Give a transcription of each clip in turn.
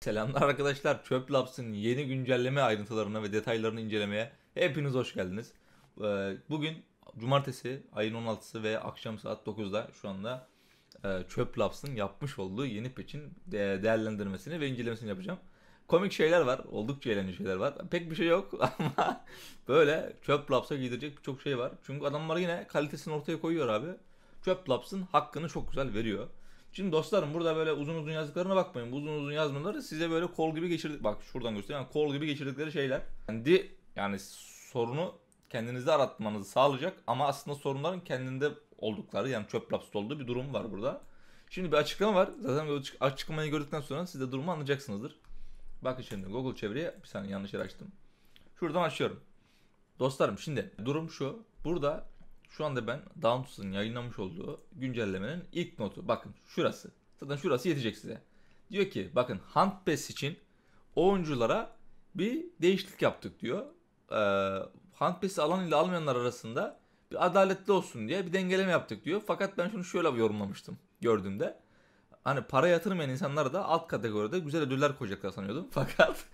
Selamlar arkadaşlar. Çöp Labs'ın yeni güncelleme ayrıntılarına ve detaylarını incelemeye hepiniz hoş geldiniz. Ee, bugün cumartesi ayın 16'sı ve akşam saat 9'da şu anda e, Çöp Labs'ın yapmış olduğu yeni patch'in e, değerlendirmesini ve incelemesini yapacağım. Komik şeyler var, oldukça eğlenceli şeyler var. Pek bir şey yok ama böyle Çöp Labs'a gidecek birçok şey var. Çünkü adamlar yine kalitesini ortaya koyuyor abi. Çöp Labs'ın hakkını çok güzel veriyor. Şimdi dostlarım burada böyle uzun uzun yazdıklarına bakmayın. Uzun uzun yazmaları size böyle kol gibi geçirdik. Bak şuradan göstereyim. Yani kol gibi geçirdikleri şeyler. Kendi yani sorunu kendinizde aratmanızı sağlayacak ama aslında sorunların kendinde oldukları yani çöp lapsut olduğu bir durum var burada. Şimdi bir açıklama var. Zaten açıklamayı gördükten sonra siz de durumu anlayacaksınızdır. Bakın şimdi Google çeviriye bir saniye yanlış yer açtım. Şuradan açıyorum. Dostlarım şimdi durum şu. Burada şu anda ben Downtus'un yayınlamış olduğu güncellemenin ilk notu. Bakın şurası. Zaten şurası yetecek size. Diyor ki bakın Hunt Pass için oyunculara bir değişiklik yaptık diyor. Ee, Hunt Pass'i alan ile almayanlar arasında bir adaletli olsun diye bir dengeleme yaptık diyor. Fakat ben şunu şöyle yorumlamıştım gördüğümde. Hani para yatırmayan insanlara da alt kategoride güzel ödüller koyacaklar sanıyordum. Fakat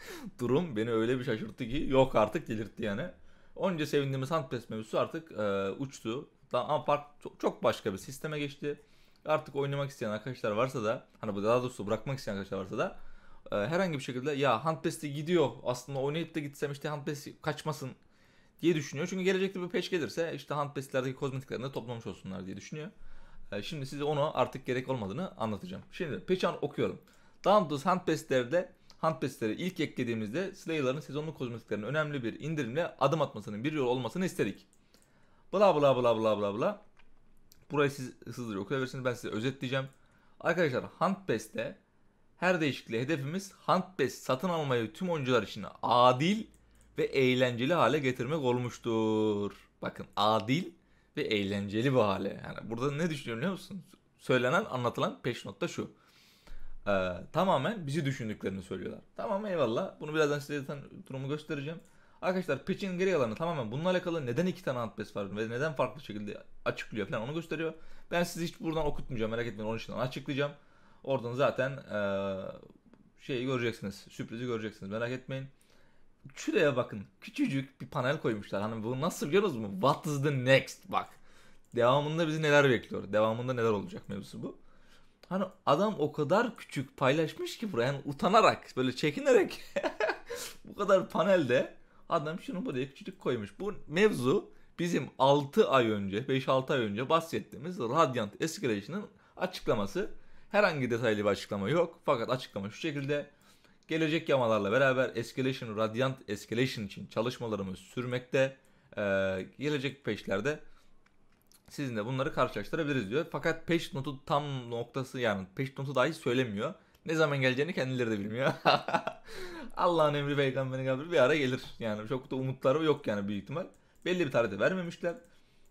durum beni öyle bir şaşırttı ki yok artık delirtti yani. Onca sevindiğimiz Huntpress mevzusu artık e, uçtu. Ama fark çok başka bir sisteme geçti. Artık oynamak isteyen arkadaşlar varsa da hani bu daha doğrusu bırakmak isteyen arkadaşlar varsa da e, herhangi bir şekilde ya Huntpress'te gidiyor aslında oynayıp da gitsem işte Huntpress kaçmasın diye düşünüyor. Çünkü gelecekte bir peş gelirse işte Huntpress'lerdeki kozmetiklerini de toplamış olsunlar diye düşünüyor. E, şimdi size onu artık gerek olmadığını anlatacağım. Şimdi patch'i okuyorum. Downloads Huntpress'lerde Handpass'leri ilk eklediğimizde Slayer'ların sezonlu kozmetiklerinin önemli bir indirimle adım atmasının bir yol olmasını istedik. Bla bla bla bla bla bla. Burayı siz hızlıca okuyabilirsiniz. Ben size özetleyeceğim. Arkadaşlar Handpass'te her değişikliğe hedefimiz Handpass satın almayı tüm oyuncular için adil ve eğlenceli hale getirmek olmuştur. Bakın adil ve eğlenceli bir hale. Yani burada ne düşünüyorum biliyor musunuz? Söylenen, anlatılan peş notta şu. Ee, tamamen bizi düşündüklerini söylüyorlar. Tamam eyvallah. Bunu birazdan size zaten durumu göstereceğim. Arkadaşlar pitch'in geri kalanı tamamen bununla alakalı neden iki tane outpass var ve neden farklı şekilde açıklıyor falan onu gösteriyor. Ben sizi hiç buradan okutmayacağım merak etmeyin onun için açıklayacağım. Oradan zaten ee, şeyi göreceksiniz. Sürprizi göreceksiniz merak etmeyin. Şuraya bakın. Küçücük bir panel koymuşlar. Hani bu nasıl biliyorsunuz mu? What is the next? Bak. Devamında bizi neler bekliyor? Devamında neler olacak mevzusu bu. Hani adam o kadar küçük paylaşmış ki buraya yani utanarak böyle çekinerek bu kadar panelde adam şunu buraya küçücük koymuş. Bu mevzu bizim 6 ay önce 5-6 ay önce bahsettiğimiz Radiant Escalation'ın açıklaması. Herhangi detaylı bir açıklama yok fakat açıklama şu şekilde. Gelecek yamalarla beraber Escalation, Radiant Escalation için çalışmalarımız sürmekte. Ee, gelecek peşlerde sizinle bunları karşılaştırabiliriz diyor. Fakat peş notu tam noktası yani peş notu dahi söylemiyor. Ne zaman geleceğini kendileri de bilmiyor. Allah'ın emri peygamberin kabul bir ara gelir. Yani çok da umutları yok yani büyük ihtimal. Belli bir tarihte vermemişler.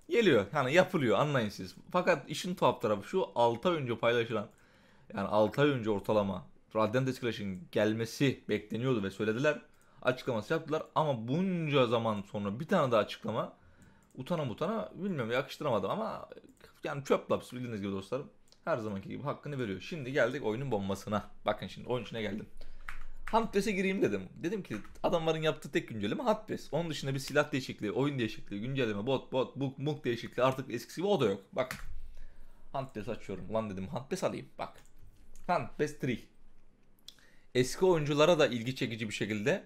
Geliyor yani yapılıyor anlayın siz. Fakat işin tuhaf tarafı şu 6 ay önce paylaşılan yani 6 ay önce ortalama Radiant Escalation gelmesi bekleniyordu ve söylediler. Açıklaması yaptılar ama bunca zaman sonra bir tane daha açıklama utana mutana bilmiyorum yakıştıramadım ama yani çöp laps bildiğiniz gibi dostlarım. Her zamanki gibi hakkını veriyor. Şimdi geldik oyunun bombasına. Bakın şimdi oyun içine geldim. Huntpress'e gireyim dedim. Dedim ki adamların yaptığı tek güncelleme Huntpress. Onun dışında bir silah değişikliği, oyun değişikliği, güncelleme, bot, bot, book, book değişikliği artık eskisi gibi o da yok. Bak. Huntpress açıyorum. Lan dedim Huntpress alayım. Bak. Huntpress 3. Eski oyunculara da ilgi çekici bir şekilde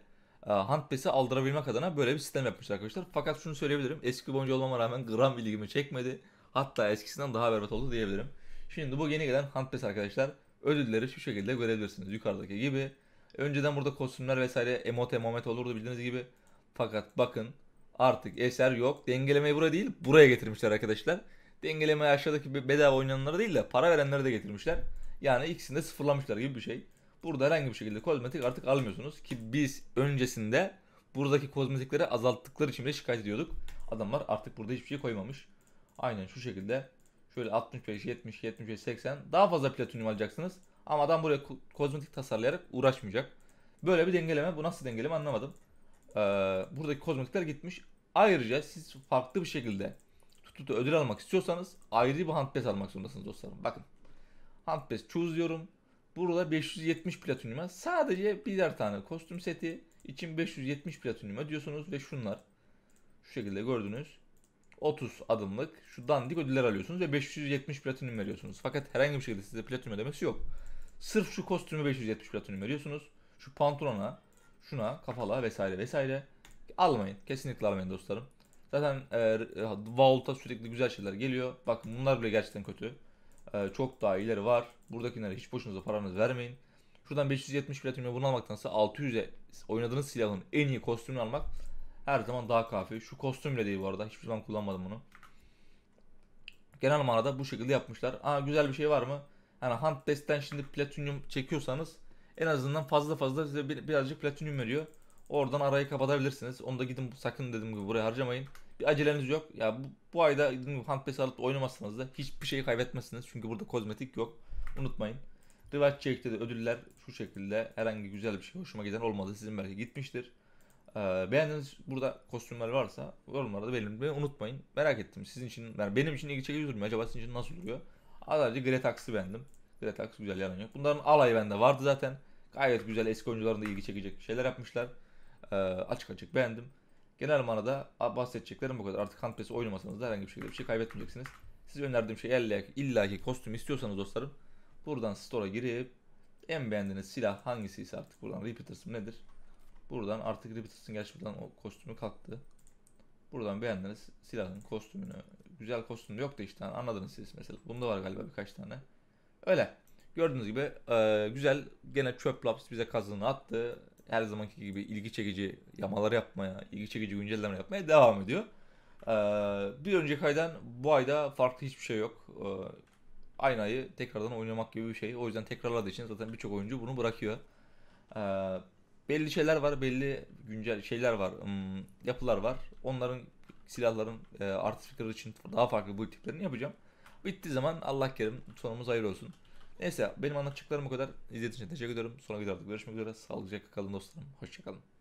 e, handpesi aldırabilmek adına böyle bir sistem yapmışlar arkadaşlar. Fakat şunu söyleyebilirim. Eski boncu olmama rağmen gram ilgimi çekmedi. Hatta eskisinden daha berbat oldu diyebilirim. Şimdi bu yeni gelen handpes arkadaşlar ödülleri şu şekilde görebilirsiniz. Yukarıdaki gibi. Önceden burada kostümler vesaire emote emomet olurdu bildiğiniz gibi. Fakat bakın artık eser yok. Dengelemeyi buraya değil buraya getirmişler arkadaşlar. Dengelemeyi aşağıdaki bedava oynayanlara değil de para verenlere de getirmişler. Yani ikisini de sıfırlamışlar gibi bir şey. Burada herhangi bir şekilde kozmetik artık almıyorsunuz. Ki biz öncesinde buradaki kozmetikleri azalttıkları için de şikayet ediyorduk. Adamlar artık burada hiçbir şey koymamış. Aynen şu şekilde şöyle 65, 70, 75, 80 daha fazla platinyum alacaksınız. Ama adam buraya kozmetik tasarlayarak uğraşmayacak. Böyle bir dengeleme. Bu nasıl dengeleme anlamadım. Ee, buradaki kozmetikler gitmiş. Ayrıca siz farklı bir şekilde tutup ödül almak istiyorsanız ayrı bir handbase almak zorundasınız dostlarım. Bakın. Handbase choose diyorum. Burada 570 platinyuma sadece birer tane kostüm seti için 570 platinyuma diyorsunuz ve şunlar şu şekilde gördünüz. 30 adımlık şu dandik ödüller alıyorsunuz ve 570 platinum veriyorsunuz. Fakat herhangi bir şekilde size platinum ödemesi yok. Sırf şu kostümü 570 platinum veriyorsunuz. Şu pantolona, şuna, kafalığa vesaire vesaire. Almayın. Kesinlikle almayın dostlarım. Zaten e, Vault'a sürekli güzel şeyler geliyor. Bakın bunlar bile gerçekten kötü. Ee, çok daha ileri var. Buradakilere hiç boşunuza paranız vermeyin. Şuradan 570 platinum bunu almaktansa 600'e oynadığınız silahın en iyi kostümünü almak her zaman daha kafi. Şu kostüm bile değil bu arada. Hiçbir zaman kullanmadım bunu. Genel manada bu şekilde yapmışlar. Aa güzel bir şey var mı? Hani Hunt Desk'ten şimdi platinum çekiyorsanız en azından fazla fazla size bir, birazcık platinum veriyor. Oradan arayı kapatabilirsiniz. Onu da gidin sakın dedim gibi buraya harcamayın. Bir aceleniz yok. Ya bu, bu ayda Hunt alıp oynamazsanız da hiçbir şey kaybetmezsiniz. Çünkü burada kozmetik yok. Unutmayın. Rivage Check'te de ödüller şu şekilde herhangi güzel bir şey hoşuma giden olmadı. Sizin belki gitmiştir. Ee, beğendiğiniz burada kostümler varsa yorumlarda belirtmeyi unutmayın. Merak ettim sizin için, yani benim için ilgi çekici durmuyor. Acaba sizin için nasıl duruyor? Sadece Gretax'ı beğendim. Gretax güzel yalan yok. Bunların alayı bende vardı zaten. Gayet güzel eski oyuncuların da ilgi çekecek şeyler yapmışlar. Ee, açık açık beğendim. Genel manada bahsedeceklerim bu kadar. Artık hand press oynamasanız da herhangi bir şekilde bir şey kaybetmeyeceksiniz. Size önerdiğim şey illa ki kostüm istiyorsanız dostlarım buradan store'a girip en beğendiğiniz silah hangisi artık buradan Repeaters nedir? Buradan artık Repeaters'ın gerçi buradan o kostümü kalktı. Buradan beğendiğiniz silahın kostümünü. Güzel kostüm yok da işte hani anladınız siz mesela. Bunda var galiba birkaç tane. Öyle. Gördüğünüz gibi e, güzel gene çöp laps bize kazını attı her zamanki gibi ilgi çekici yamalar yapmaya, ilgi çekici güncellemeler yapmaya devam ediyor. Ee, bir önceki aydan bu ayda farklı hiçbir şey yok. Ee, aynı ayı tekrardan oynamak gibi bir şey. O yüzden tekrarladığı için zaten birçok oyuncu bunu bırakıyor. Ee, belli şeyler var, belli güncel şeyler var, hmm, yapılar var. Onların silahların e, için daha farklı bu tiplerini yapacağım. Bittiği zaman Allah kerim sonumuz hayır olsun. Neyse benim anlatacaklarım bu kadar. İzlediğiniz için teşekkür ederim. Sonraki videoda görüşmek üzere. Sağlıcakla kalın dostlarım. Hoşçakalın.